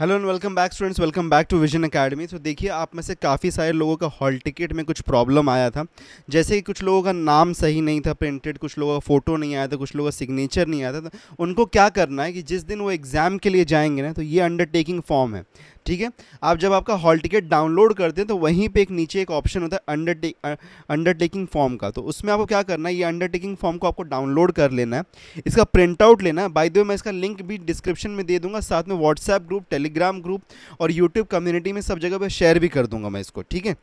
Hello and welcome back students welcome back to Vision Academy तो देखिए आप में से काफ़ी सारे लोगों का हॉल टिकट में कुछ प्रॉब्लम आया था जैसे कि कुछ लोगों का नाम सही नहीं था प्रिंटेड कुछ लोगों का फ़ोटो नहीं आया था कुछ लोगों का सिग्नेचर नहीं आया था तो उनको क्या करना है कि जिस दिन वो एग्ज़ाम के लिए जाएंगे ना तो ये अंडरटेकिंग फॉर्म है ठीक है आप जब आपका हॉल टिकट डाउनलोड करते हैं तो वहीं पे एक नीचे एक ऑप्शन होता है अंडरटेक अंडरटेकिंग फॉर्म का तो उसमें आपको क्या करना है ये अंडरटेकिंग फॉर्म को आपको डाउनलोड कर लेना है इसका प्रिंट आउट लेना है बाई दो मैं इसका लिंक भी डिस्क्रिप्शन में दे दूंगा साथ में व्हाट्सएप ग्रुप टेलीग्राम ग्रुप और यूट्यूब कम्युनिटी में सब जगह पर शेयर भी कर दूंगा मैं इसको ठीक है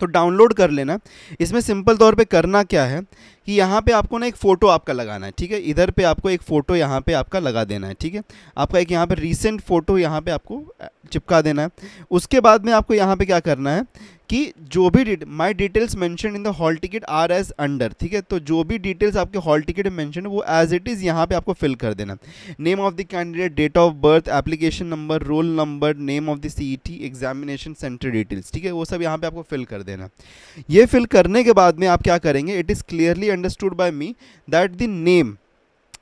तो डाउनलोड कर लेना इसमें सिंपल तौर पे करना क्या है कि यहाँ पे आपको ना एक फ़ोटो आपका लगाना है ठीक है इधर पे आपको एक फ़ोटो यहाँ पे आपका लगा देना है ठीक है आपका एक यहाँ पे रीसेंट फ़ोटो यहाँ पे आपको चिपका देना है उसके बाद में आपको यहाँ पे क्या करना है कि जो भी my details mention in the hall ticket are as under ठीक है तो जो भी डिटेल्स आपके हॉल टिकट मैंशन है वो एज इट इज़ यहाँ पे आपको फिल कर देना name of the candidate date of birth application number roll number name of the C E examination centre details ठीक है वो सब यहाँ पे आपको फिल कर देना ये फिल करने के बाद में आप क्या करेंगे it is clearly understood by me that the name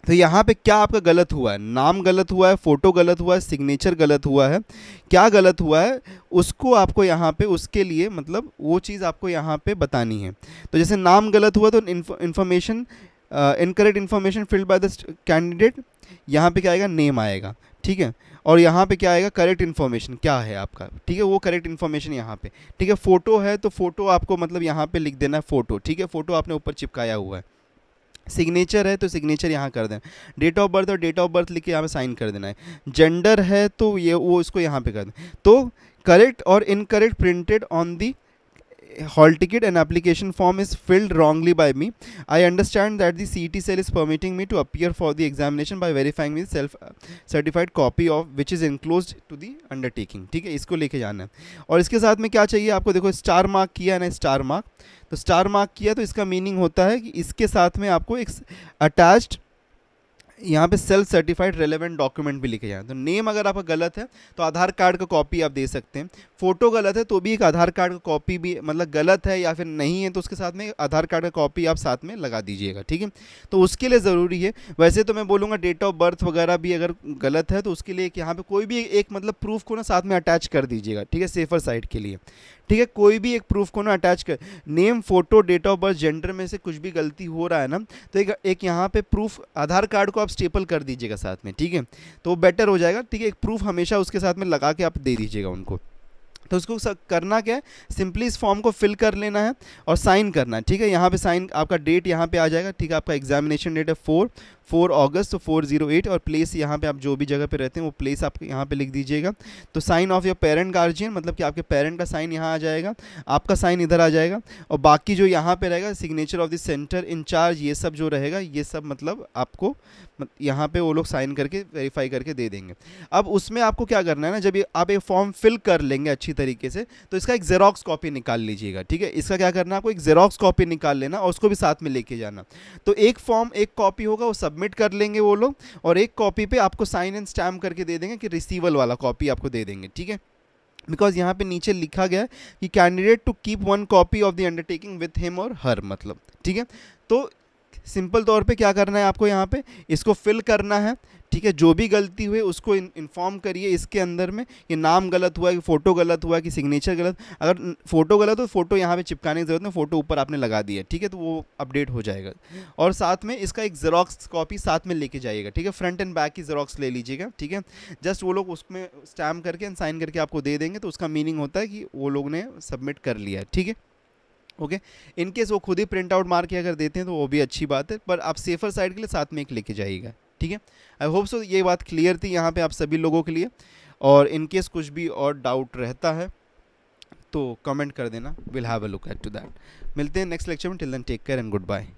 तो यहाँ पे क्या आपका गलत हुआ है नाम गलत हुआ है फ़ोटो गलत हुआ है सिग्नेचर गलत हुआ है क्या गलत हुआ है उसको आपको यहाँ पे उसके लिए मतलब वो चीज़ आपको यहाँ पे बतानी है तो जैसे नाम गलत हुआ तो information incorrect information filled by the candidate यहाँ पे क्या आएगा नेम आएगा ठीक है और यहाँ पे क्या आएगा करेक्ट इन्फॉर्मेशन क्या है आपका ठीक है वो करेक्ट इन्फॉर्मेशन यहाँ पे ठीक है फ़ोटो है तो फ़ोटो आपको मतलब यहाँ पे लिख देना है फ़ोटो ठीक है फ़ोटो आपने ऊपर चिपकाया हुआ है सिग्नेचर है तो सिग्नेचर यहाँ कर देना डेट ऑफ बर्थ और डेट ऑफ बर्थ लिख के यहाँ पे साइन कर देना है जेंडर है तो ये वो इसको यहाँ पे कर दें तो करेक्ट और incorrect printed on the hall ticket and application form is filled wrongly by me. I understand that the CET cell is permitting me to appear for the examination by verifying the self certified copy of which is enclosed to the undertaking. ठीक है इसको लेके जाना है और इसके साथ में क्या चाहिए आपको देखो स्टार मार्क किया है ना स्टार मार्क तो स्टार मार्क किया तो इसका मीनिंग होता है कि इसके साथ में आपको एक अटैच्ड यहाँ पे सेल्फ सर्टिफाइड रेलेवेंट डॉक्यूमेंट भी लिखे जाए तो नेम अगर आपका गलत है तो आधार कार्ड का कॉपी आप दे सकते हैं फ़ोटो गलत है तो भी एक आधार कार्ड का कॉपी भी मतलब गलत है या फिर नहीं है तो उसके साथ में आधार कार्ड का कॉपी आप साथ में लगा दीजिएगा ठीक है तो उसके लिए ज़रूरी है वैसे तो मैं बोलूँगा डेट ऑफ बर्थ वगैरह भी अगर गलत है तो उसके लिए यहाँ पर कोई भी एक मतलब प्रूफ को ना साथ में अटैच कर दीजिएगा ठीक है सेफर साइड के लिए ठीक है कोई भी एक प्रूफ को ना अटैच कर name photo date of birth gender में से कुछ भी गलती हो रहा है ना तो एक एक यहाँ पे प्रूफ आधार कार्ड को आप स्टेपल कर दीजिएगा साथ में ठीक है तो बेटर हो जाएगा ठीक है एक प्रूफ हमेशा उसके साथ में लगा के आप दे दीजिएगा उनको तो उसको करना क्या है सिंपली इस फॉर्म को फिल कर लेना है और साइन करना है ठीक है यहाँ पे साइन आपका डेट यहाँ पे आ जाएगा ठीक है आपका एग्जामिनेशन डेट है फोर फोर अगस्त तो फोर जीरो एट और प्लेस यहाँ पे आप जो भी जगह पे रहते हैं वो प्लेस आप यहाँ पे लिख दीजिएगा तो sign of your parent guardian मतलब कि आपके पेरेंट का साइन यहाँ आ जाएगा आपका साइन इधर आ जाएगा और बाकी जो यहाँ पर रहेगा signature of the centre incharge ये सब जो रहेगा ये सब मतलब आपको यहाँ पर वो लोग साइन करके वेरीफाई करके दे देंगे अब उसमें आपको क्या करना है ना जब आप एक फॉर्म फिल कर लेंगे अच्छी तरीके से तो इसका एक जेरोक्स कॉपी निकाल लीजिएगा ठीक है इसका क्या करना आपको एक जेरोक्स कॉपी निकाल लेना और उसको भी साथ में लेके जाना तो एक फॉर्म एक कॉपी होगा वो सबमिट कर लेंगे वो लोग और एक कॉपी पर आपको साइन एंड स्टैम्प करके दे देंगे कि रिसीवल वाला कॉपी आपको दे देंगे ठीक है बिकॉज यहाँ पे नीचे लिखा गया है कि candidate to keep one copy of the undertaking with him और हर मतलब ठीक है तो सिंपल तौर पे क्या करना है आपको यहाँ पे इसको फिल करना है ठीक है जो भी गलती हुई उसको इन्फॉर्म करिए इसके अंदर में कि नाम गलत हुआ है कि फ़ोटो गलत हुआ कि सिग्नेचर गलत अगर फ़ोटो गलत हो तो फ़ोटो यहाँ पे चिपकाने की ज़रूरत नहीं फ़ोटो ऊपर आपने लगा दिया ठीक है तो वो अपडेट हो जाएगा और साथ में इसका एक जेरोक्स कॉपी साथ में लेके जाइएगा ठीक है फ्रंट एंड बैक की जेरोक्स ले लीजिएगा ठीक है जस्ट वो लोग उसमें स्टैम्प करके एंड साइन करके आपको दे देंगे तो उसका मीनिंग होता है कि वो लोग ने सबमिट कर लिया ठीक है ओके इनकेस वो खुद ही प्रिंट आउट मार के अगर देते हैं तो वो भी अच्छी बात है पर आप सेफर साइड के लिए साथ में एक लेके जाइएगा ठीक है आई होप सो ये बात क्लियर थी यहाँ पे आप सभी लोगों के लिए और इनकेस कुछ भी और डाउट रहता है तो कमेंट कर देना will have a look at to that मिलते हैं नेक्स्ट लेक्चर में till then take care and good bye